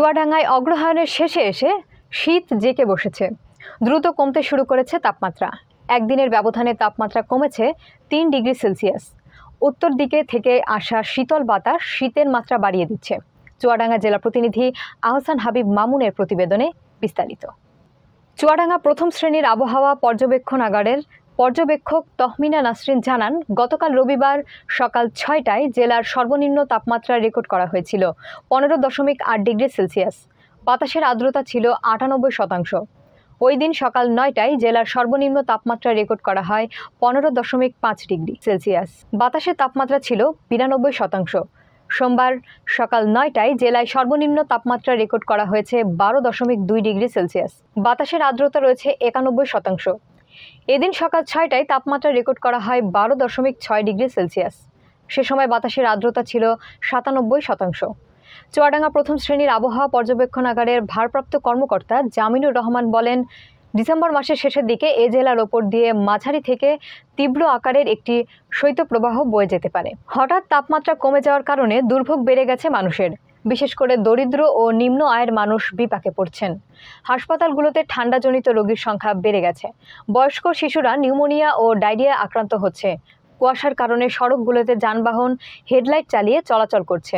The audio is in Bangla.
চুয়াডাঙ্গায় অগ্রহায়ণের শেষে এসে শীত জেকে বসেছে দ্রুত কমতে শুরু করেছে তাপমাত্রা একদিনের ব্যবধানে তাপমাত্রা কমেছে তিন ডিগ্রি সেলসিয়াস উত্তর দিকে থেকে আসা শীতল বাতাস শীতের মাত্রা বাড়িয়ে দিচ্ছে চুয়াডাঙ্গা জেলা প্রতিনিধি আহসান হাবিব মামুনের প্রতিবেদনে বিস্তারিত চুয়াডাঙ্গা প্রথম শ্রেণীর আবহাওয়া পর্যবেক্ষণাগারের পর্যবেক্ষক তহমিনা নাসরিন জানান গতকাল রবিবার সকাল ছয়টায় জেলার সর্বনিম্ন তাপমাত্রা রেকর্ড করা হয়েছিল পনেরো দশমিক আট ডিগ্রি সেলসিয়াস বাতাসের আর্দ্রতা ছিল আটানব্বই শতাংশ ওই দিন সকাল নয়টায় জেলার সর্বনিম্ন তাপমাত্রা রেকর্ড করা হয় পনেরো দশমিক পাঁচ ডিগ্রি সেলসিয়াস বাতাসের তাপমাত্রা ছিল বিরানব্বই শতাংশ সোমবার সকাল নয়টায় জেলায় সর্বনিম্ন তাপমাত্রা রেকর্ড করা হয়েছে বারো দশমিক দুই ডিগ্রি সেলসিয়াস বাতাসের আর্দ্রতা রয়েছে একানব্বই শতাংশ এদিন সকাল ছয়টায় তাপমাত্রা রেকর্ড করা হয় বারো দশমিক ছয় ডিগ্রি সেলসিয়াস সে সময় বাতাসের আর্দ্রতা ছিল সাতানব্বই শতাংশ চুয়াডাঙ্গা প্রথম শ্রেণীর আবহাওয়া পর্যবেক্ষণাগারের ভারপ্রাপ্ত কর্মকর্তা জামিনুর রহমান বলেন ডিসেম্বর মাসের শেষের দিকে এ জেলার ওপর দিয়ে মাঝারি থেকে তীব্র আকারের একটি শৈত্যপ্রবাহ বয়ে যেতে পারে হঠাৎ তাপমাত্রা কমে যাওয়ার কারণে দুর্ভোগ বেড়ে গেছে মানুষের বিশেষ করে দরিদ্র ও নিম্ন আয়ের মানুষ বিপাকে পড়ছেন হাসপাতালগুলোতে ঠান্ডাজনিত রোগীর সংখ্যা বেড়ে গেছে বয়স্ক শিশুরা নিউমোনিয়া ও ডায়রিয়া আক্রান্ত হচ্ছে কুয়াশার কারণে সড়কগুলোতে যানবাহন হেডলাইট চালিয়ে চলাচল করছে